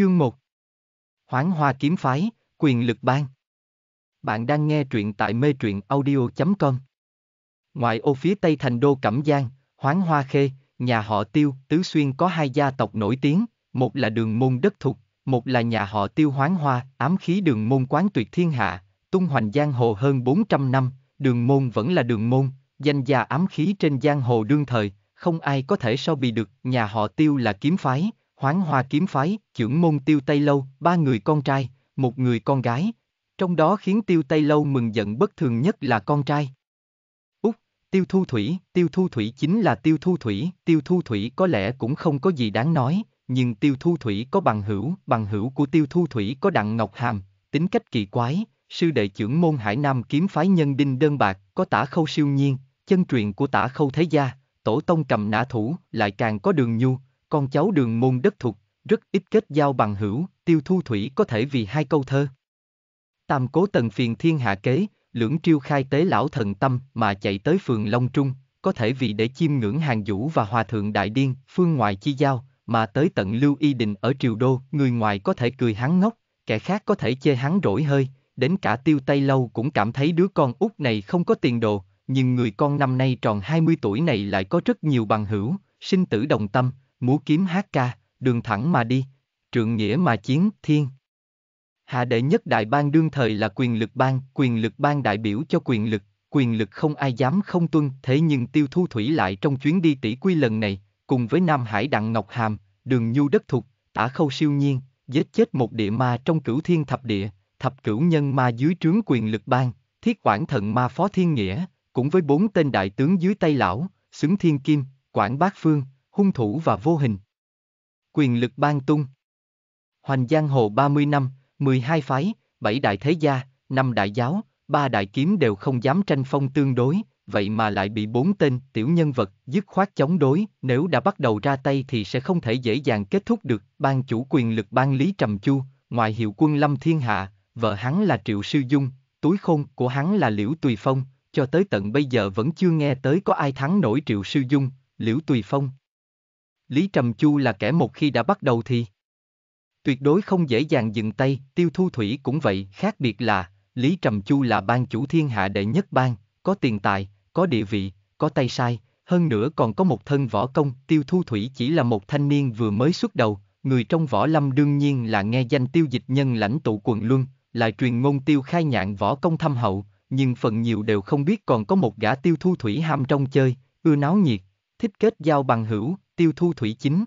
Chương 1 Hoảng Hoa kiếm phái, quyền lực ban Bạn đang nghe truyện tại mê truyện audio.com Ngoài ô phía tây thành đô Cẩm Giang, Hoáng Hoa Khê, nhà họ Tiêu, Tứ Xuyên có hai gia tộc nổi tiếng, một là đường môn đất thục, một là nhà họ Tiêu Hoáng Hoa, ám khí đường môn quán tuyệt thiên hạ, tung hoành giang hồ hơn 400 năm, đường môn vẫn là đường môn, danh gia ám khí trên giang hồ đương thời, không ai có thể so bì được, nhà họ Tiêu là kiếm phái, Hoáng Hòa kiếm phái, trưởng môn Tiêu Tây Lâu, ba người con trai, một người con gái. Trong đó khiến Tiêu Tây Lâu mừng giận bất thường nhất là con trai. Úc, Tiêu Thu Thủy, Tiêu Thu Thủy chính là Tiêu Thu Thủy, Tiêu Thu Thủy có lẽ cũng không có gì đáng nói, nhưng Tiêu Thu Thủy có bằng hữu, bằng hữu của Tiêu Thu Thủy có Đặng Ngọc Hàm, tính cách kỳ quái, sư đệ trưởng môn Hải Nam kiếm phái nhân đinh đơn bạc, có tả khâu siêu nhiên, chân truyền của tả khâu thế gia, tổ tông cầm nã thủ, lại càng có đường nhu, con cháu đường môn đất thuộc, rất ít kết giao bằng hữu, tiêu thu thủy có thể vì hai câu thơ. Tam cố tần phiền thiên hạ kế, lưỡng triêu khai tế lão thần tâm mà chạy tới phường Long Trung, có thể vì để chiêm ngưỡng hàng vũ và hòa thượng đại điên, phương ngoài chi giao, mà tới tận lưu y định ở triều đô, người ngoài có thể cười hắn ngốc, kẻ khác có thể chê hắn rỗi hơi, đến cả tiêu tây lâu cũng cảm thấy đứa con út này không có tiền đồ, nhưng người con năm nay tròn 20 tuổi này lại có rất nhiều bằng hữu, sinh tử đồng tâm, múa kiếm hát ca, đường thẳng mà đi, trượng nghĩa mà chiến, thiên. Hạ đệ nhất đại bang đương thời là quyền lực bang, quyền lực bang đại biểu cho quyền lực, quyền lực không ai dám không tuân, thế nhưng tiêu thu thủy lại trong chuyến đi tỷ quy lần này, cùng với Nam Hải Đặng Ngọc Hàm, đường nhu đất thục, tả khâu siêu nhiên, giết chết một địa ma trong cửu thiên thập địa, thập cửu nhân ma dưới trướng quyền lực bang, thiết quản thận ma phó thiên nghĩa, cũng với bốn tên đại tướng dưới tay lão, xứng thiên kim, quản bác phương, hung thủ và vô hình. Quyền lực ban tung Hoành giang hồ 30 năm, 12 phái, 7 đại thế gia, 5 đại giáo, 3 đại kiếm đều không dám tranh phong tương đối, vậy mà lại bị bốn tên tiểu nhân vật dứt khoát chống đối, nếu đã bắt đầu ra tay thì sẽ không thể dễ dàng kết thúc được. Ban chủ quyền lực ban Lý Trầm Chu, ngoại hiệu quân Lâm Thiên Hạ, vợ hắn là Triệu Sư Dung, túi khôn của hắn là Liễu Tùy Phong, cho tới tận bây giờ vẫn chưa nghe tới có ai thắng nổi Triệu Sư Dung, Liễu Tùy Phong, Lý Trầm Chu là kẻ một khi đã bắt đầu thì tuyệt đối không dễ dàng dừng tay, Tiêu Thu Thủy cũng vậy, khác biệt là Lý Trầm Chu là ban chủ thiên hạ đệ nhất bang, có tiền tài, có địa vị, có tay sai, hơn nữa còn có một thân võ công, Tiêu Thu Thủy chỉ là một thanh niên vừa mới xuất đầu, người trong võ lâm đương nhiên là nghe danh Tiêu Dịch Nhân lãnh tụ quần luân, lại truyền ngôn Tiêu Khai Nhạn võ công thâm hậu, nhưng phần nhiều đều không biết còn có một gã Tiêu Thu Thủy ham trong chơi, ưa náo nhiệt, thích kết giao bằng hữu, tiêu thu thủy chính.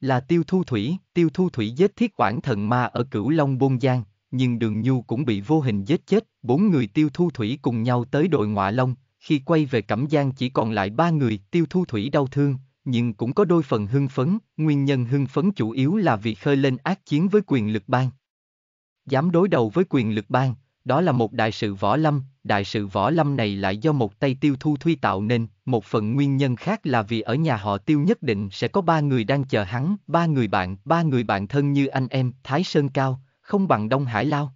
Là tiêu thu thủy, tiêu thu thủy giết thiết quản thần ma ở cửu Long Bôn Giang, nhưng đường nhu cũng bị vô hình giết chết, bốn người tiêu thu thủy cùng nhau tới đội ngọa Long, khi quay về Cẩm Giang chỉ còn lại ba người tiêu thu thủy đau thương, nhưng cũng có đôi phần hưng phấn, nguyên nhân hưng phấn chủ yếu là vì khơi lên ác chiến với quyền lực bang. Dám đối đầu với quyền lực bang, đó là một đại sự võ lâm, đại sự võ lâm này lại do một tay tiêu thu thuy tạo nên, một phần nguyên nhân khác là vì ở nhà họ tiêu nhất định sẽ có ba người đang chờ hắn, ba người bạn, ba người bạn thân như anh em, Thái Sơn Cao, không bằng Đông Hải Lao.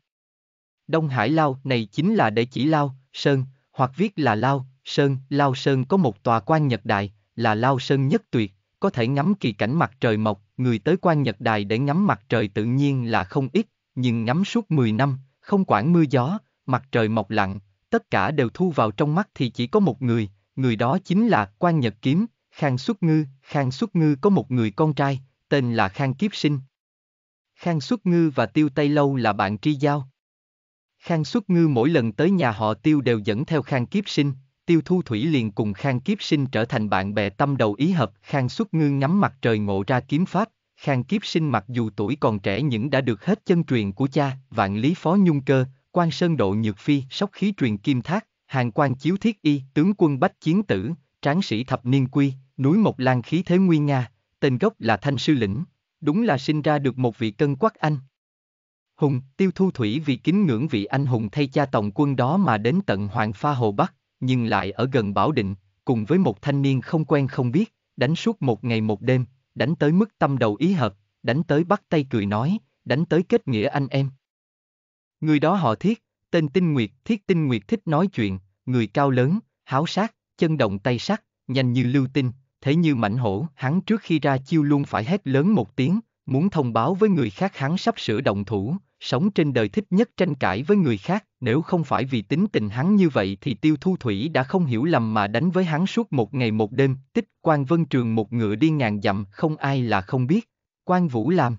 Đông Hải Lao này chính là để chỉ Lao, Sơn, hoặc viết là Lao, Sơn, Lao Sơn có một tòa quan nhật đại, là Lao Sơn nhất tuyệt, có thể ngắm kỳ cảnh mặt trời mọc, người tới quan nhật đài để ngắm mặt trời tự nhiên là không ít, nhưng ngắm suốt 10 năm, không quản mưa gió, mặt trời mọc lặn, tất cả đều thu vào trong mắt thì chỉ có một người, người đó chính là quan nhật kiếm, Khang Xuất Ngư, Khang Xuất Ngư có một người con trai, tên là Khang Kiếp Sinh. Khang Xuất Ngư và Tiêu Tây Lâu là bạn tri giao. Khang Xuất Ngư mỗi lần tới nhà họ Tiêu đều dẫn theo Khang Kiếp Sinh, Tiêu Thu Thủy liền cùng Khang Kiếp Sinh trở thành bạn bè tâm đầu ý hợp. Khang Xuất Ngư ngắm mặt trời ngộ ra kiếm pháp, Khang Kiếp Sinh mặc dù tuổi còn trẻ nhưng đã được hết chân truyền của cha, vạn lý phó nhung cơ, quan sơn độ nhược phi, sóc khí truyền kim thác, hàng quan chiếu thiết y, tướng quân bách chiến tử, tráng sĩ thập niên quy, núi mộc lan khí thế nguyên Nga, tên gốc là Thanh Sư Lĩnh. Đúng là sinh ra được một vị cân quắc anh. Hùng, tiêu thu thủy vì kính ngưỡng vị anh hùng thay cha tổng quân đó mà đến tận Hoàng Pha Hồ Bắc, nhưng lại ở gần Bảo Định, cùng với một thanh niên không quen không biết, đánh suốt một ngày một đêm, đánh tới mức tâm đầu ý hợp, đánh tới bắt tay cười nói, đánh tới kết nghĩa anh em. Người đó họ thiết, tên Tinh Nguyệt, thiết Tinh Nguyệt thích nói chuyện, người cao lớn, háo sát, chân động tay sắc, nhanh như lưu tinh, thế như mảnh hổ, hắn trước khi ra chiêu luôn phải hét lớn một tiếng, muốn thông báo với người khác hắn sắp sửa động thủ, sống trên đời thích nhất tranh cãi với người khác, nếu không phải vì tính tình hắn như vậy thì tiêu thu thủy đã không hiểu lầm mà đánh với hắn suốt một ngày một đêm, tích quan vân trường một ngựa đi ngàn dặm không ai là không biết, quan vũ làm.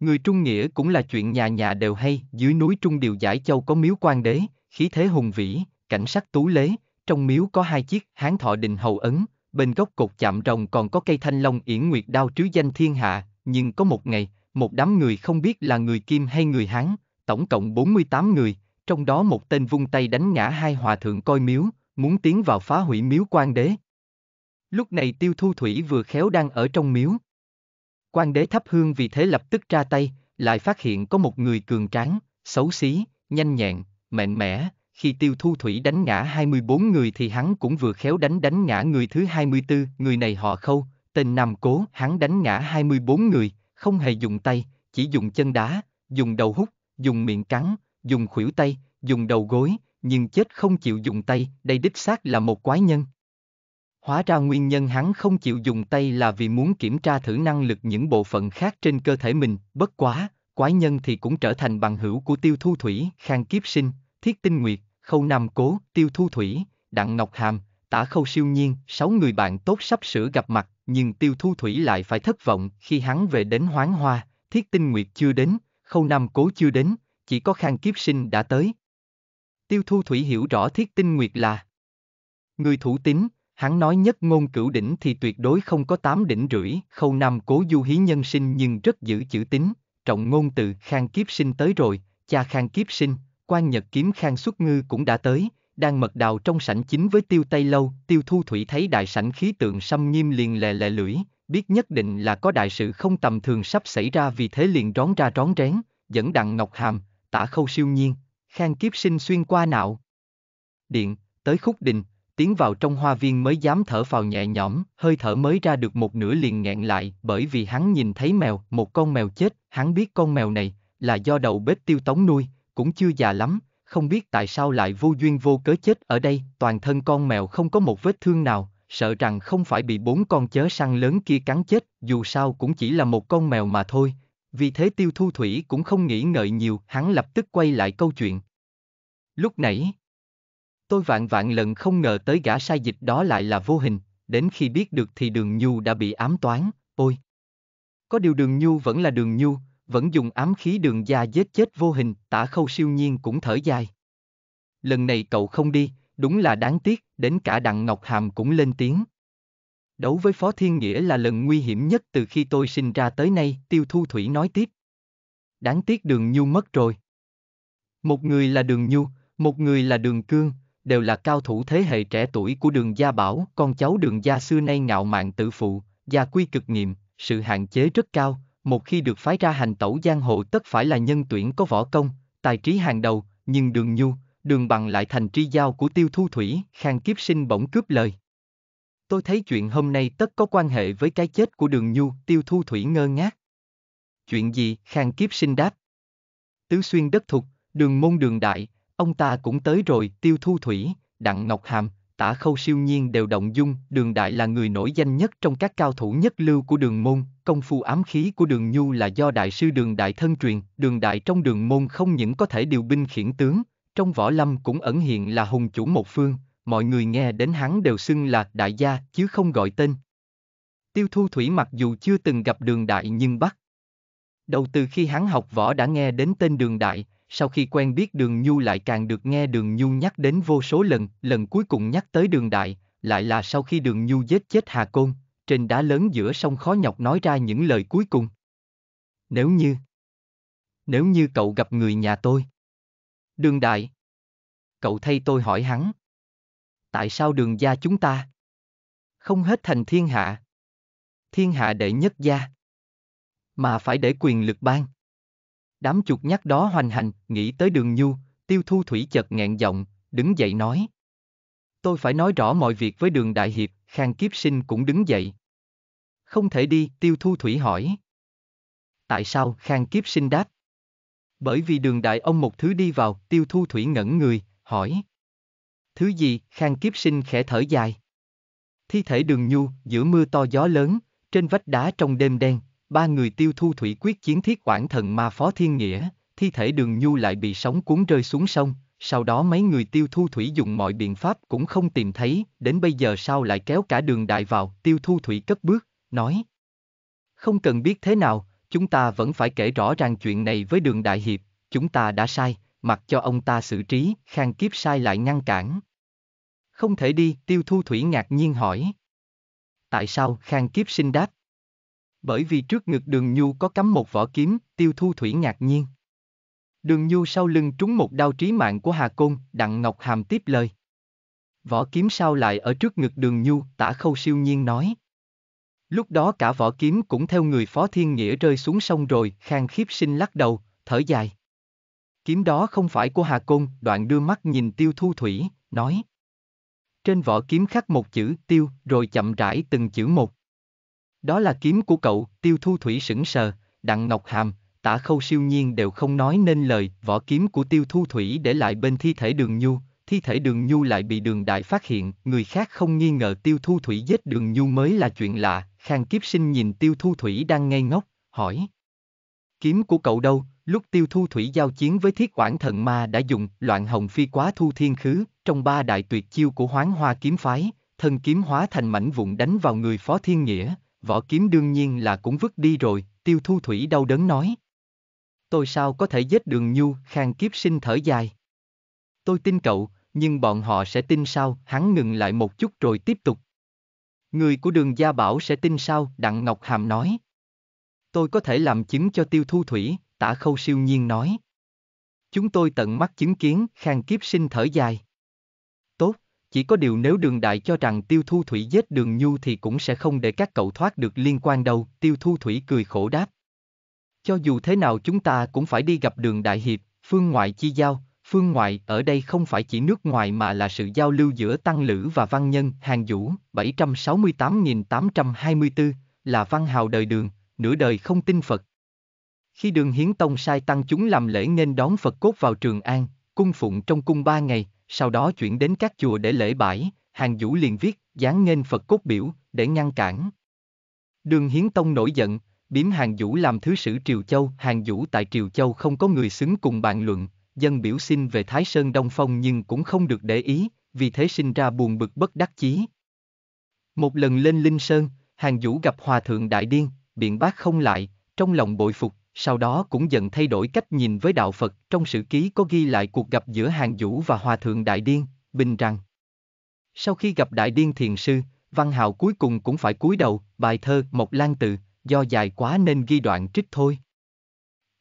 Người Trung Nghĩa cũng là chuyện nhà nhà đều hay, dưới núi Trung Điều Giải Châu có miếu quan đế, khí thế hùng vĩ, cảnh sắc tú lế, trong miếu có hai chiếc hán thọ đình hầu ấn, bên gốc cột chạm rồng còn có cây thanh long yển nguyệt đao trứ danh thiên hạ, nhưng có một ngày, một đám người không biết là người Kim hay người Hán, tổng cộng 48 người, trong đó một tên vung tay đánh ngã hai hòa thượng coi miếu, muốn tiến vào phá hủy miếu quan đế. Lúc này tiêu thu thủy vừa khéo đang ở trong miếu. Quan đế thắp hương vì thế lập tức ra tay, lại phát hiện có một người cường tráng, xấu xí, nhanh nhẹn, mạnh mẽ, khi tiêu thu thủy đánh ngã 24 người thì hắn cũng vừa khéo đánh đánh ngã người thứ 24, người này họ khâu, tên Nam Cố, hắn đánh ngã 24 người, không hề dùng tay, chỉ dùng chân đá, dùng đầu hút, dùng miệng cắn, dùng khuỷu tay, dùng đầu gối, nhưng chết không chịu dùng tay, đây đích xác là một quái nhân. Hóa ra nguyên nhân hắn không chịu dùng tay là vì muốn kiểm tra thử năng lực những bộ phận khác trên cơ thể mình, bất quá, quái nhân thì cũng trở thành bằng hữu của tiêu thu thủy, khang kiếp sinh, thiết tinh nguyệt, khâu nam cố, tiêu thu thủy, đặng ngọc hàm, tả khâu siêu nhiên, sáu người bạn tốt sắp sửa gặp mặt, nhưng tiêu thu thủy lại phải thất vọng khi hắn về đến hoáng hoa, thiết tinh nguyệt chưa đến, khâu nam cố chưa đến, chỉ có khang kiếp sinh đã tới. Tiêu thu thủy hiểu rõ thiết tinh nguyệt là Người thủ tín, hắn nói nhất ngôn cửu đỉnh thì tuyệt đối không có tám đỉnh rưỡi, khâu nam cố du hí nhân sinh nhưng rất giữ chữ tính trọng ngôn từ khang kiếp sinh tới rồi, cha khang kiếp sinh, quan nhật kiếm khang xuất ngư cũng đã tới, đang mật đào trong sảnh chính với tiêu tây lâu, tiêu thu thủy thấy đại sảnh khí tượng xâm nghiêm liền lè lè lưỡi, biết nhất định là có đại sự không tầm thường sắp xảy ra vì thế liền rón ra rón rén, dẫn đặng ngọc hàm, tả khâu siêu nhiên, khang kiếp sinh xuyên qua não Điện, tới khúc đình, tiến vào trong hoa viên mới dám thở vào nhẹ nhõm, hơi thở mới ra được một nửa liền nghẹn lại bởi vì hắn nhìn thấy mèo, một con mèo chết, hắn biết con mèo này là do đầu bếp tiêu tống nuôi, cũng chưa già lắm, không biết tại sao lại vô duyên vô cớ chết ở đây, toàn thân con mèo không có một vết thương nào, sợ rằng không phải bị bốn con chớ săn lớn kia cắn chết, dù sao cũng chỉ là một con mèo mà thôi. Vì thế tiêu thu thủy cũng không nghĩ ngợi nhiều, hắn lập tức quay lại câu chuyện. Lúc nãy, tôi vạn vạn lần không ngờ tới gã sai dịch đó lại là vô hình, đến khi biết được thì đường nhu đã bị ám toán, ôi. Có điều đường nhu vẫn là đường nhu, vẫn dùng ám khí đường gia giết chết vô hình, tả khâu siêu nhiên cũng thở dài. Lần này cậu không đi, đúng là đáng tiếc, đến cả đặng Ngọc Hàm cũng lên tiếng. Đấu với Phó Thiên Nghĩa là lần nguy hiểm nhất từ khi tôi sinh ra tới nay, Tiêu Thu Thủy nói tiếp. Đáng tiếc đường Nhu mất rồi. Một người là đường Nhu, một người là đường Cương, đều là cao thủ thế hệ trẻ tuổi của đường Gia Bảo, con cháu đường Gia xưa nay ngạo mạn tự phụ, gia quy cực nghiêm, sự hạn chế rất cao, một khi được phái ra hành tẩu giang hồ tất phải là nhân tuyển có võ công, tài trí hàng đầu, nhưng đường nhu, đường bằng lại thành tri giao của tiêu thu thủy, khang kiếp sinh bỗng cướp lời. Tôi thấy chuyện hôm nay tất có quan hệ với cái chết của đường nhu, tiêu thu thủy ngơ ngác. Chuyện gì, khang kiếp sinh đáp. Tứ xuyên đất thục, đường môn đường đại, ông ta cũng tới rồi, tiêu thu thủy, đặng ngọc hàm, tả khâu siêu nhiên đều động dung, đường đại là người nổi danh nhất trong các cao thủ nhất lưu của đường môn, công phu ám khí của đường nhu là do đại sư đường đại thân truyền, đường đại trong đường môn không những có thể điều binh khiển tướng, trong võ lâm cũng ẩn hiện là hùng chủ một phương, mọi người nghe đến hắn đều xưng là đại gia chứ không gọi tên. Tiêu thu thủy mặc dù chưa từng gặp đường đại nhưng bắt. Đầu từ khi hắn học võ đã nghe đến tên đường đại, sau khi quen biết đường Nhu lại càng được nghe đường Nhu nhắc đến vô số lần, lần cuối cùng nhắc tới đường đại, lại là sau khi đường Nhu giết chết Hà Côn, trên đá lớn giữa sông khó nhọc nói ra những lời cuối cùng. Nếu như... Nếu như cậu gặp người nhà tôi... Đường đại... Cậu thay tôi hỏi hắn. Tại sao đường gia chúng ta... Không hết thành thiên hạ. Thiên hạ đệ nhất gia. Mà phải để quyền lực ban đám chuột nhắt đó hoành hành, nghĩ tới đường nhu, tiêu thu thủy chợt nghẹn giọng, đứng dậy nói. Tôi phải nói rõ mọi việc với đường đại hiệp, khang kiếp sinh cũng đứng dậy. Không thể đi, tiêu thu thủy hỏi. Tại sao, khang kiếp sinh đáp. Bởi vì đường đại ông một thứ đi vào, tiêu thu thủy ngẩn người, hỏi. Thứ gì, khang kiếp sinh khẽ thở dài. Thi thể đường nhu, giữa mưa to gió lớn, trên vách đá trong đêm đen, ba người tiêu thu thủy quyết chiến thiết quản thần ma phó thiên nghĩa, thi thể đường nhu lại bị sóng cuốn rơi xuống sông, sau đó mấy người tiêu thu thủy dùng mọi biện pháp cũng không tìm thấy, đến bây giờ sao lại kéo cả đường đại vào, tiêu thu thủy cất bước, nói. Không cần biết thế nào, chúng ta vẫn phải kể rõ ràng chuyện này với đường đại hiệp, chúng ta đã sai, mặc cho ông ta xử trí, khang kiếp sai lại ngăn cản. Không thể đi, tiêu thu thủy ngạc nhiên hỏi. Tại sao khang kiếp sinh đáp? Bởi vì trước ngực đường nhu có cắm một vỏ kiếm, tiêu thu thủy ngạc nhiên. Đường nhu sau lưng trúng một đao trí mạng của Hà Côn, đặng Ngọc Hàm tiếp lời. Vỏ kiếm sao lại ở trước ngực đường nhu, tả khâu siêu nhiên nói. Lúc đó cả vỏ kiếm cũng theo người Phó Thiên Nghĩa rơi xuống sông rồi, khang khiếp sinh lắc đầu, thở dài. Kiếm đó không phải của Hà Côn, đoạn đưa mắt nhìn tiêu thu thủy, nói. Trên vỏ kiếm khắc một chữ tiêu, rồi chậm rãi từng chữ một. Đó là kiếm của cậu, tiêu thu thủy sững sờ, đặng ngọc hàm, tả khâu siêu nhiên đều không nói nên lời, vỏ kiếm của tiêu thu thủy để lại bên thi thể đường nhu, thi thể đường nhu lại bị đường đại phát hiện, người khác không nghi ngờ tiêu thu thủy giết đường nhu mới là chuyện lạ, khang kiếp sinh nhìn tiêu thu thủy đang ngây ngốc, hỏi. Kiếm của cậu đâu, lúc tiêu thu thủy giao chiến với thiết quản thần ma đã dùng loạn hồng phi quá thu thiên khứ, trong ba đại tuyệt chiêu của hoán hoa kiếm phái, thân kiếm hóa thành mảnh vụn đánh vào người phó thiên nghĩa, vỏ kiếm đương nhiên là cũng vứt đi rồi, tiêu thu thủy đau đớn nói. Tôi sao có thể giết đường nhu, khang kiếp sinh thở dài. Tôi tin cậu, nhưng bọn họ sẽ tin sao, hắn ngừng lại một chút rồi tiếp tục. Người của đường Gia Bảo sẽ tin sao, Đặng Ngọc Hàm nói. Tôi có thể làm chứng cho tiêu thu thủy, tả khâu siêu nhiên nói. Chúng tôi tận mắt chứng kiến, khang kiếp sinh thở dài. Chỉ có điều nếu đường đại cho rằng tiêu thu thủy giết đường nhu thì cũng sẽ không để các cậu thoát được liên quan đâu, tiêu thu thủy cười khổ đáp. Cho dù thế nào chúng ta cũng phải đi gặp đường đại hiệp, phương ngoại chi giao, phương ngoại ở đây không phải chỉ nước ngoài mà là sự giao lưu giữa tăng lữ và văn nhân, hàng vũ, 768.824, là văn hào đời đường, nửa đời không tin Phật. Khi đường Hiến Tông sai tăng chúng làm lễ nghênh đón Phật cốt vào Trường An, cung phụng trong cung ba ngày, sau đó chuyển đến các chùa để lễ bãi, hàng vũ liền viết, dán nên Phật cốt biểu, để ngăn cản. Đường Hiến Tông nổi giận, biếm hàng vũ làm thứ sử Triều Châu, hàng vũ tại Triều Châu không có người xứng cùng bàn luận, dân biểu xin về Thái Sơn Đông Phong nhưng cũng không được để ý, vì thế sinh ra buồn bực bất đắc chí. Một lần lên Linh Sơn, hàng vũ gặp Hòa Thượng Đại Điên, biện bác không lại, trong lòng bội phục, sau đó cũng dần thay đổi cách nhìn với đạo Phật. Trong sử ký có ghi lại cuộc gặp giữa Hàng Vũ và Hòa Thượng Đại Điên, Bình rằng. Sau khi gặp Đại Điên Thiền Sư, Văn Hào cuối cùng cũng phải cúi đầu, bài thơ Mộc Lan Tự, do dài quá nên ghi đoạn trích thôi.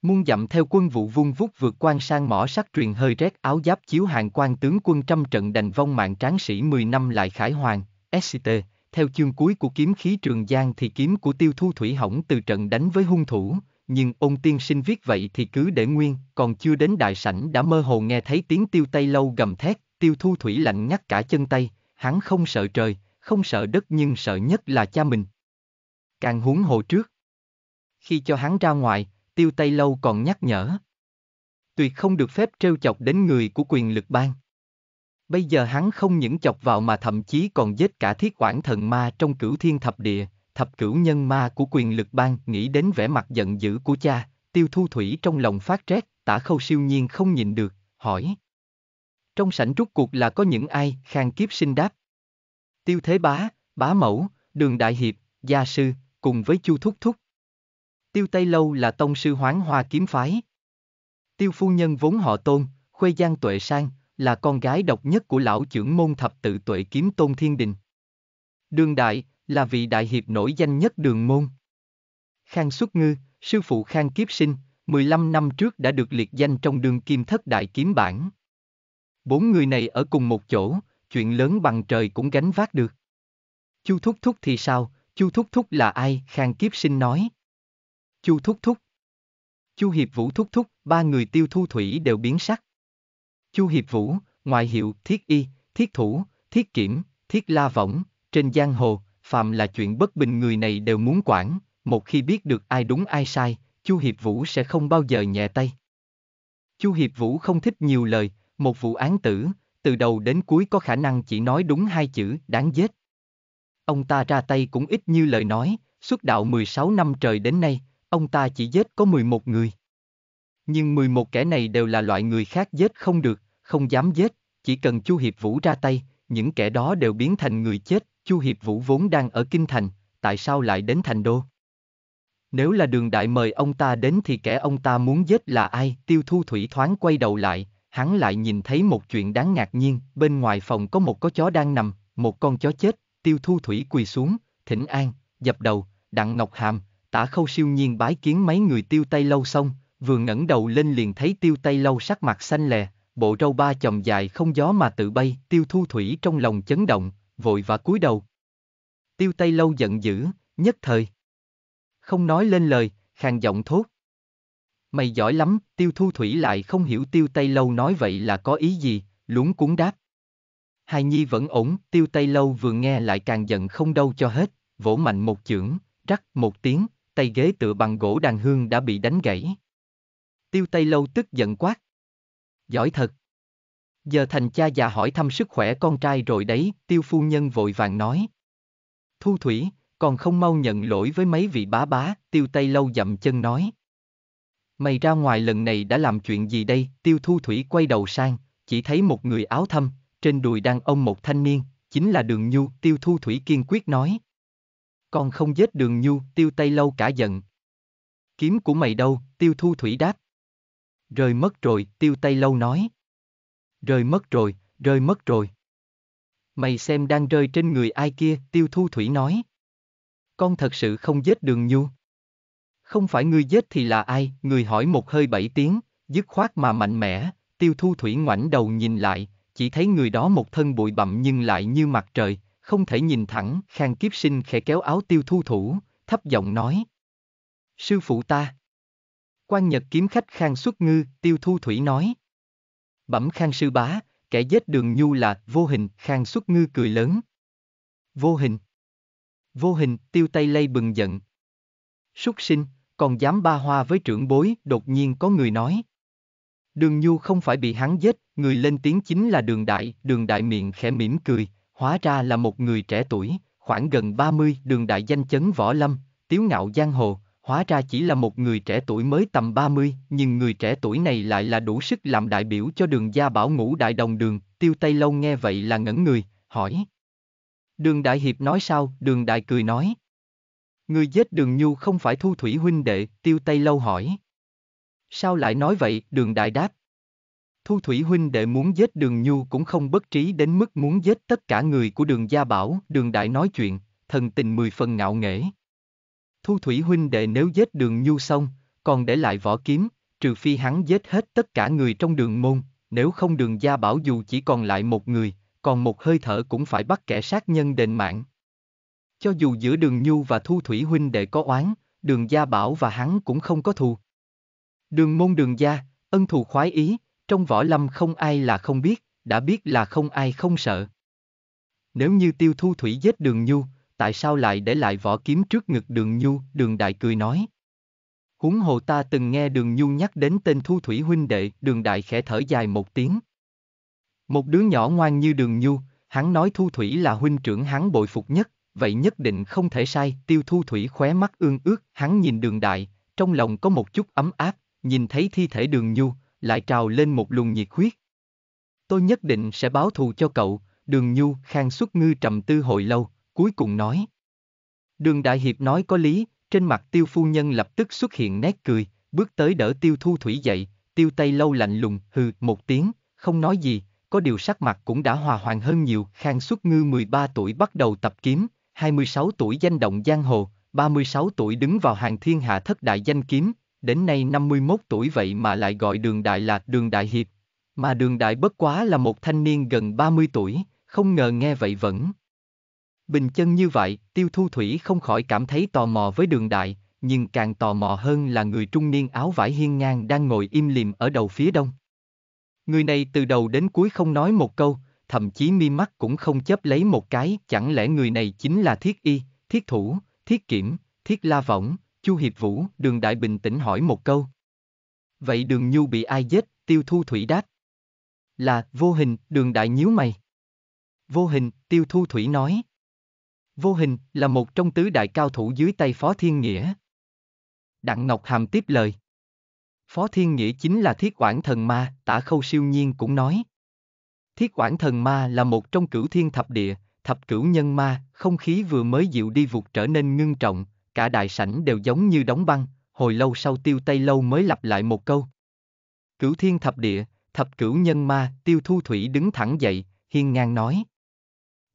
Muôn dặm theo quân vụ vung vút vượt quan sang mỏ sắt truyền hơi rét áo giáp chiếu hàng quan tướng quân trăm trận đành vong mạng tráng sĩ 10 năm lại khải hoàng, SCT, theo chương cuối của kiếm khí trường giang thì kiếm của tiêu thu thủy hỏng từ trận đánh với hung thủ, nhưng ông tiên sinh viết vậy thì cứ để nguyên, còn chưa đến đại sảnh đã mơ hồ nghe thấy tiếng tiêu tây lâu gầm thét, tiêu thu thủy lạnh ngắt cả chân tay, hắn không sợ trời, không sợ đất nhưng sợ nhất là cha mình. Càng huống hồ trước. Khi cho hắn ra ngoài, tiêu tây lâu còn nhắc nhở. Tuyệt không được phép trêu chọc đến người của quyền lực bang, Bây giờ hắn không những chọc vào mà thậm chí còn giết cả thiết quản thần ma trong cửu thiên thập địa, thập cửu nhân ma của quyền lực bang nghĩ đến vẻ mặt giận dữ của cha, tiêu thu thủy trong lòng phát rét, tả khâu siêu nhiên không nhìn được, hỏi. Trong sảnh rút cuộc là có những ai, khang kiếp sinh đáp. Tiêu thế bá, bá mẫu, đường đại hiệp, gia sư, cùng với chu thúc thúc. Tiêu Tây Lâu là tông sư hoán hoa kiếm phái. Tiêu phu nhân vốn họ tôn, khuê giang tuệ sang, là con gái độc nhất của lão trưởng môn thập tự tuệ kiếm tôn thiên đình. Đường đại, là vị đại hiệp nổi danh nhất đường môn. Khang Xuất Ngư, sư phụ Khang Kiếp Sinh, 15 năm trước đã được liệt danh trong đường kim thất đại kiếm bản. Bốn người này ở cùng một chỗ, chuyện lớn bằng trời cũng gánh vác được. Chu Thúc Thúc thì sao, Chu Thúc Thúc là ai, Khang Kiếp Sinh nói. Chu Thúc Thúc. Chu Hiệp Vũ Thúc Thúc, ba người tiêu thu thủy đều biến sắc. Chu Hiệp Vũ, ngoại hiệu Thiết Y, Thiết Thủ, Thiết Kiểm, Thiết La Võng, trên giang hồ, phàm là chuyện bất bình người này đều muốn quản, một khi biết được ai đúng ai sai, Chu Hiệp Vũ sẽ không bao giờ nhẹ tay. Chu Hiệp Vũ không thích nhiều lời, một vụ án tử, từ đầu đến cuối có khả năng chỉ nói đúng hai chữ đáng giết. Ông ta ra tay cũng ít như lời nói, Suốt đạo 16 năm trời đến nay, ông ta chỉ giết có 11 người. Nhưng 11 kẻ này đều là loại người khác giết không được, không dám giết, chỉ cần Chu Hiệp Vũ ra tay, những kẻ đó đều biến thành người chết, Chu Hiệp Vũ vốn đang ở Kinh Thành, tại sao lại đến Thành Đô? Nếu là đường đại mời ông ta đến thì kẻ ông ta muốn giết là ai? Tiêu Thu Thủy thoáng quay đầu lại, hắn lại nhìn thấy một chuyện đáng ngạc nhiên, bên ngoài phòng có một có chó đang nằm, một con chó chết, Tiêu Thu Thủy quỳ xuống, thỉnh an, dập đầu, đặng ngọc hàm, tả khâu siêu nhiên bái kiến mấy người tiêu Tây lâu xong, vừa ngẩng đầu lên liền thấy tiêu Tây lâu sắc mặt xanh lè, bộ râu ba chồng dài không gió mà tự bay, tiêu thu thủy trong lòng chấn động, vội và cúi đầu. Tiêu Tây Lâu giận dữ, nhất thời. Không nói lên lời, khàn giọng thốt. Mày giỏi lắm, Tiêu Thu Thủy lại không hiểu Tiêu Tây Lâu nói vậy là có ý gì, lúng cuốn đáp. Hai Nhi vẫn ổn, Tiêu Tây Lâu vừa nghe lại càng giận không đâu cho hết, vỗ mạnh một chưởng, rắc một tiếng, tay ghế tựa bằng gỗ đàn hương đã bị đánh gãy. Tiêu Tây Lâu tức giận quát. Giỏi thật. Giờ thành cha già hỏi thăm sức khỏe con trai rồi đấy, tiêu phu nhân vội vàng nói. Thu thủy, còn không mau nhận lỗi với mấy vị bá bá, tiêu tây lâu dậm chân nói. Mày ra ngoài lần này đã làm chuyện gì đây, tiêu thu thủy quay đầu sang, chỉ thấy một người áo thâm, trên đùi đang ông một thanh niên, chính là đường nhu, tiêu thu thủy kiên quyết nói. Con không giết đường nhu, tiêu tây lâu cả giận. Kiếm của mày đâu, tiêu thu thủy đáp. Rời mất rồi, tiêu tây lâu nói rơi mất rồi, rơi mất rồi. Mày xem đang rơi trên người ai kia, tiêu thu thủy nói. Con thật sự không giết đường nhu. Không phải ngươi giết thì là ai, người hỏi một hơi bảy tiếng, dứt khoát mà mạnh mẽ, tiêu thu thủy ngoảnh đầu nhìn lại, chỉ thấy người đó một thân bụi bặm nhưng lại như mặt trời, không thể nhìn thẳng, khang kiếp sinh khẽ kéo áo tiêu thu thủ, thấp giọng nói. Sư phụ ta. Quan nhật kiếm khách khang xuất ngư, tiêu thu thủy nói bẩm khang sư bá, kẻ giết đường nhu là vô hình, khang xuất ngư cười lớn. Vô hình. Vô hình, tiêu tay lây bừng giận. Súc sinh, còn dám ba hoa với trưởng bối, đột nhiên có người nói. Đường nhu không phải bị hắn giết, người lên tiếng chính là đường đại, đường đại miệng khẽ mỉm cười, hóa ra là một người trẻ tuổi, khoảng gần 30, đường đại danh chấn võ lâm, tiếu ngạo giang hồ, hóa ra chỉ là một người trẻ tuổi mới tầm 30, nhưng người trẻ tuổi này lại là đủ sức làm đại biểu cho đường gia bảo ngũ đại đồng đường, tiêu tây lâu nghe vậy là ngẩn người, hỏi. Đường đại hiệp nói sao, đường đại cười nói. Người giết đường nhu không phải thu thủy huynh đệ, tiêu tây lâu hỏi. Sao lại nói vậy, đường đại đáp. Thu Thủy huynh đệ muốn giết Đường Nhu cũng không bất trí đến mức muốn giết tất cả người của Đường Gia Bảo, Đường Đại nói chuyện, thần tình mười phần ngạo nghễ. Thu Thủy huynh đệ nếu giết đường nhu xong, còn để lại võ kiếm, trừ phi hắn giết hết tất cả người trong đường môn, nếu không đường gia bảo dù chỉ còn lại một người, còn một hơi thở cũng phải bắt kẻ sát nhân đền mạng. Cho dù giữa đường nhu và thu thủy huynh đệ có oán, đường gia bảo và hắn cũng không có thù. Đường môn đường gia, ân thù khoái ý, trong võ lâm không ai là không biết, đã biết là không ai không sợ. Nếu như tiêu thu thủy giết đường nhu, tại sao lại để lại vỏ kiếm trước ngực đường nhu, đường đại cười nói. Huống hồ ta từng nghe đường nhu nhắc đến tên thu thủy huynh đệ, đường đại khẽ thở dài một tiếng. Một đứa nhỏ ngoan như đường nhu, hắn nói thu thủy là huynh trưởng hắn bội phục nhất, vậy nhất định không thể sai, tiêu thu thủy khóe mắt ương ước, hắn nhìn đường đại, trong lòng có một chút ấm áp, nhìn thấy thi thể đường nhu, lại trào lên một luồng nhiệt huyết. Tôi nhất định sẽ báo thù cho cậu, đường nhu khang xuất ngư trầm tư hồi lâu, cuối cùng nói. Đường Đại Hiệp nói có lý, trên mặt tiêu phu nhân lập tức xuất hiện nét cười, bước tới đỡ tiêu thu thủy dậy, tiêu tay lâu lạnh lùng, hừ, một tiếng, không nói gì, có điều sắc mặt cũng đã hòa hoạn hơn nhiều. Khang xuất ngư 13 tuổi bắt đầu tập kiếm, 26 tuổi danh động giang hồ, 36 tuổi đứng vào hàng thiên hạ thất đại danh kiếm, đến nay 51 tuổi vậy mà lại gọi đường đại là đường đại hiệp. Mà đường đại bất quá là một thanh niên gần 30 tuổi, không ngờ nghe vậy vẫn bình chân như vậy, tiêu thu thủy không khỏi cảm thấy tò mò với đường đại, nhưng càng tò mò hơn là người trung niên áo vải hiên ngang đang ngồi im lìm ở đầu phía đông. Người này từ đầu đến cuối không nói một câu, thậm chí mi mắt cũng không chấp lấy một cái, chẳng lẽ người này chính là Thiết Y, Thiết Thủ, Thiết Kiểm, Thiết La Võng, Chu Hiệp Vũ, đường đại bình tĩnh hỏi một câu. Vậy đường nhu bị ai giết, tiêu thu thủy đáp. Là, vô hình, đường đại nhíu mày. Vô hình, tiêu thu thủy nói. Vô hình là một trong tứ đại cao thủ dưới tay Phó Thiên Nghĩa. Đặng Ngọc Hàm tiếp lời. Phó Thiên Nghĩa chính là thiết quản thần ma, tả khâu siêu nhiên cũng nói. Thiết quản thần ma là một trong cửu thiên thập địa, thập cửu nhân ma, không khí vừa mới dịu đi vụt trở nên ngưng trọng, cả đại sảnh đều giống như đóng băng, hồi lâu sau tiêu tây lâu mới lặp lại một câu. Cửu thiên thập địa, thập cửu nhân ma, tiêu thu thủy đứng thẳng dậy, hiên ngang nói.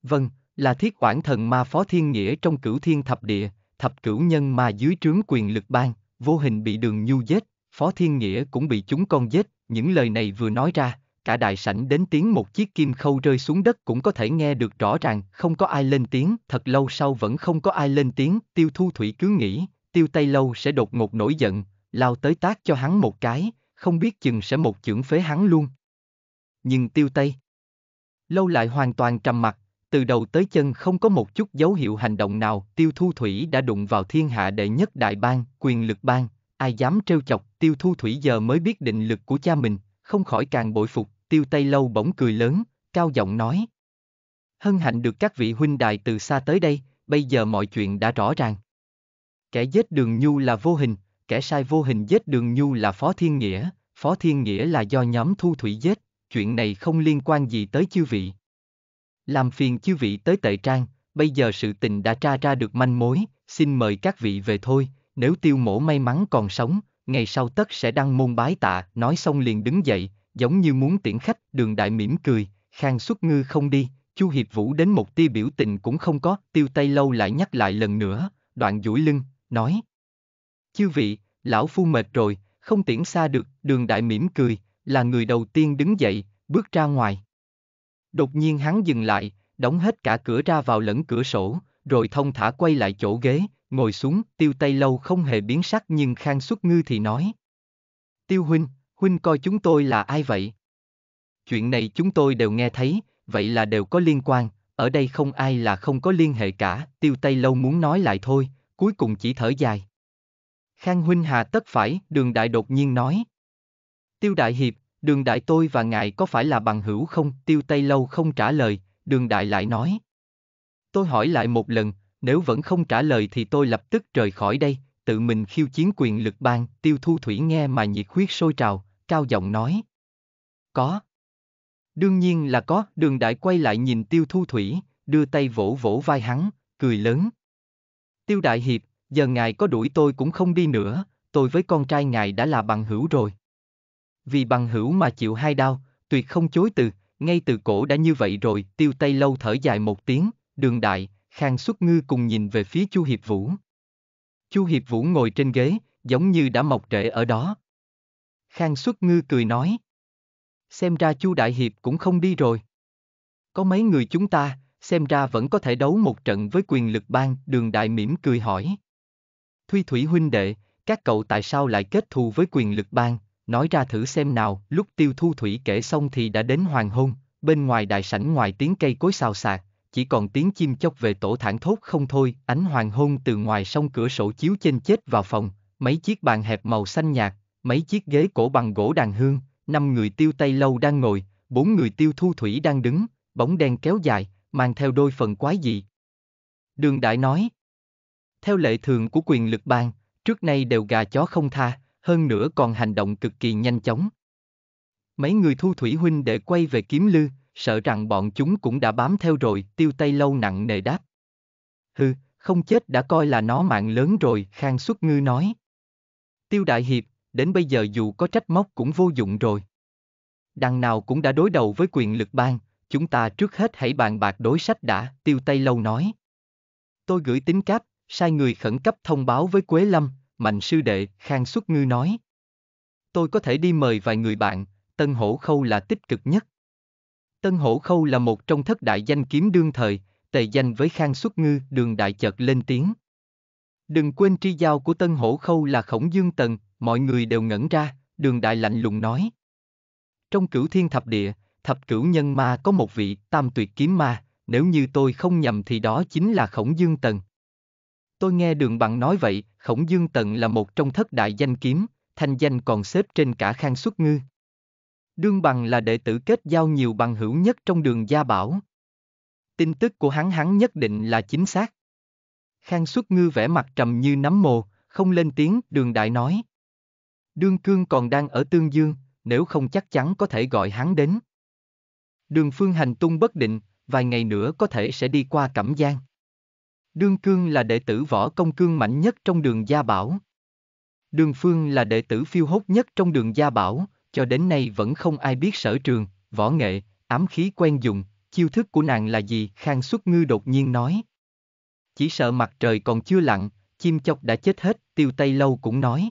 Vâng, là thiết quản thần ma phó thiên nghĩa trong cửu thiên thập địa, thập cửu nhân mà dưới trướng quyền lực ban, vô hình bị đường nhu giết, phó thiên nghĩa cũng bị chúng con giết, những lời này vừa nói ra, cả đại sảnh đến tiếng một chiếc kim khâu rơi xuống đất cũng có thể nghe được rõ ràng, không có ai lên tiếng, thật lâu sau vẫn không có ai lên tiếng, tiêu thu thủy cứ nghĩ, tiêu tây lâu sẽ đột ngột nổi giận, lao tới tác cho hắn một cái, không biết chừng sẽ một chưởng phế hắn luôn. Nhưng tiêu tây lâu lại hoàn toàn trầm mặt, từ đầu tới chân không có một chút dấu hiệu hành động nào, tiêu thu thủy đã đụng vào thiên hạ đệ nhất đại bang, quyền lực bang, ai dám trêu chọc, tiêu thu thủy giờ mới biết định lực của cha mình, không khỏi càng bội phục, tiêu tây lâu bỗng cười lớn, cao giọng nói. Hân hạnh được các vị huynh đài từ xa tới đây, bây giờ mọi chuyện đã rõ ràng. Kẻ giết đường nhu là vô hình, kẻ sai vô hình giết đường nhu là phó thiên nghĩa, phó thiên nghĩa là do nhóm thu thủy giết, chuyện này không liên quan gì tới chư vị. Làm phiền chư vị tới tệ trang, bây giờ sự tình đã tra ra được manh mối, xin mời các vị về thôi, nếu tiêu mổ may mắn còn sống, ngày sau tất sẽ đăng môn bái tạ, nói xong liền đứng dậy, giống như muốn tiễn khách, đường đại mỉm cười, khang xuất ngư không đi, chu hiệp vũ đến một tia biểu tình cũng không có, tiêu tay lâu lại nhắc lại lần nữa, đoạn duỗi lưng, nói. Chư vị, lão phu mệt rồi, không tiễn xa được, đường đại mỉm cười, là người đầu tiên đứng dậy, bước ra ngoài. Đột nhiên hắn dừng lại, đóng hết cả cửa ra vào lẫn cửa sổ, rồi thông thả quay lại chỗ ghế, ngồi xuống, tiêu tay lâu không hề biến sắc nhưng khang xuất ngư thì nói. Tiêu huynh, huynh coi chúng tôi là ai vậy? Chuyện này chúng tôi đều nghe thấy, vậy là đều có liên quan, ở đây không ai là không có liên hệ cả, tiêu tay lâu muốn nói lại thôi, cuối cùng chỉ thở dài. Khang huynh hà tất phải, đường đại đột nhiên nói. Tiêu đại hiệp, đường đại tôi và ngài có phải là bằng hữu không? Tiêu Tây Lâu không trả lời, đường đại lại nói. Tôi hỏi lại một lần, nếu vẫn không trả lời thì tôi lập tức rời khỏi đây, tự mình khiêu chiến quyền lực bang, tiêu thu thủy nghe mà nhiệt huyết sôi trào, cao giọng nói. Có. Đương nhiên là có, đường đại quay lại nhìn tiêu thu thủy, đưa tay vỗ vỗ vai hắn, cười lớn. Tiêu đại hiệp, giờ ngài có đuổi tôi cũng không đi nữa, tôi với con trai ngài đã là bằng hữu rồi vì bằng hữu mà chịu hai đau, tuyệt không chối từ, ngay từ cổ đã như vậy rồi, tiêu tây lâu thở dài một tiếng, đường đại, khang xuất ngư cùng nhìn về phía chu hiệp vũ. chu hiệp vũ ngồi trên ghế, giống như đã mọc rễ ở đó. Khang xuất ngư cười nói. Xem ra chu đại hiệp cũng không đi rồi. Có mấy người chúng ta, xem ra vẫn có thể đấu một trận với quyền lực bang, đường đại mỉm cười hỏi. Thuy thủy huynh đệ, các cậu tại sao lại kết thù với quyền lực bang, nói ra thử xem nào, lúc tiêu thu thủy kể xong thì đã đến hoàng hôn, bên ngoài đại sảnh ngoài tiếng cây cối xào xạc, chỉ còn tiếng chim chóc về tổ thản thốt không thôi, ánh hoàng hôn từ ngoài sông cửa sổ chiếu trên chết vào phòng, mấy chiếc bàn hẹp màu xanh nhạt, mấy chiếc ghế cổ bằng gỗ đàn hương, năm người tiêu tây lâu đang ngồi, bốn người tiêu thu thủy đang đứng, bóng đen kéo dài, mang theo đôi phần quái dị. Đường Đại nói, theo lệ thường của quyền lực bang, trước nay đều gà chó không tha, hơn nữa còn hành động cực kỳ nhanh chóng. Mấy người thu thủy huynh để quay về kiếm lư, sợ rằng bọn chúng cũng đã bám theo rồi, tiêu tay lâu nặng nề đáp. Hừ, không chết đã coi là nó mạng lớn rồi, Khang Xuất Ngư nói. Tiêu Đại Hiệp, đến bây giờ dù có trách móc cũng vô dụng rồi. Đằng nào cũng đã đối đầu với quyền lực bang, chúng ta trước hết hãy bàn bạc đối sách đã, Tiêu Tây Lâu nói. Tôi gửi tính cáp, sai người khẩn cấp thông báo với Quế Lâm, Mạnh sư đệ, Khang Xuất Ngư nói. Tôi có thể đi mời vài người bạn, Tân Hổ Khâu là tích cực nhất. Tân Hổ Khâu là một trong thất đại danh kiếm đương thời, tề danh với Khang Xuất Ngư, đường đại chợt lên tiếng. Đừng quên tri giao của Tân Hổ Khâu là Khổng Dương Tần, mọi người đều ngẩn ra, đường đại lạnh lùng nói. Trong cửu thiên thập địa, thập cửu nhân ma có một vị tam tuyệt kiếm ma, nếu như tôi không nhầm thì đó chính là Khổng Dương Tần. Tôi nghe đường bằng nói vậy, Khổng Dương Tận là một trong thất đại danh kiếm, thanh danh còn xếp trên cả Khang Xuất Ngư. Đương Bằng là đệ tử kết giao nhiều bằng hữu nhất trong đường Gia Bảo. Tin tức của hắn hắn nhất định là chính xác. Khang Xuất Ngư vẻ mặt trầm như nắm mồ, không lên tiếng, đường đại nói. Đương Cương còn đang ở Tương Dương, nếu không chắc chắn có thể gọi hắn đến. Đường Phương hành tung bất định, vài ngày nữa có thể sẽ đi qua Cẩm Giang. Đương Cương là đệ tử võ công cương mạnh nhất trong đường Gia Bảo. Đường Phương là đệ tử phiêu hốt nhất trong đường Gia Bảo, cho đến nay vẫn không ai biết sở trường, võ nghệ, ám khí quen dùng, chiêu thức của nàng là gì, Khang Xuất Ngư đột nhiên nói. Chỉ sợ mặt trời còn chưa lặn, chim chóc đã chết hết, tiêu tây lâu cũng nói.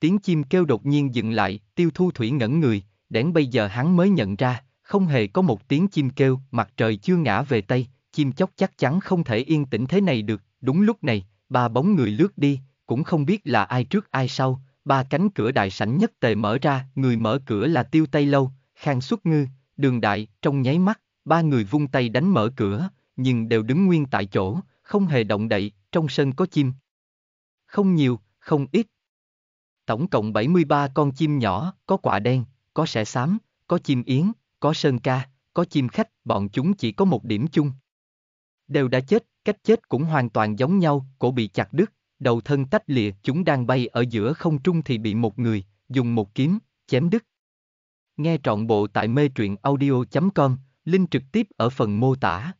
Tiếng chim kêu đột nhiên dừng lại, tiêu thu thủy ngẩn người, đến bây giờ hắn mới nhận ra, không hề có một tiếng chim kêu, mặt trời chưa ngã về tây, chim chóc chắc chắn không thể yên tĩnh thế này được, đúng lúc này, ba bóng người lướt đi, cũng không biết là ai trước ai sau, ba cánh cửa đại sảnh nhất tề mở ra, người mở cửa là Tiêu Tây Lâu, Khang Xuất Ngư, Đường Đại, trong nháy mắt, ba người vung tay đánh mở cửa, nhưng đều đứng nguyên tại chỗ, không hề động đậy, trong sân có chim. Không nhiều, không ít. Tổng cộng 73 con chim nhỏ, có quả đen, có sẻ xám, có chim yến, có sơn ca, có chim khách, bọn chúng chỉ có một điểm chung, Đều đã chết, cách chết cũng hoàn toàn giống nhau, cổ bị chặt đứt, đầu thân tách lìa, chúng đang bay ở giữa không trung thì bị một người, dùng một kiếm, chém đứt. Nghe trọn bộ tại mê truyện audio.com, link trực tiếp ở phần mô tả.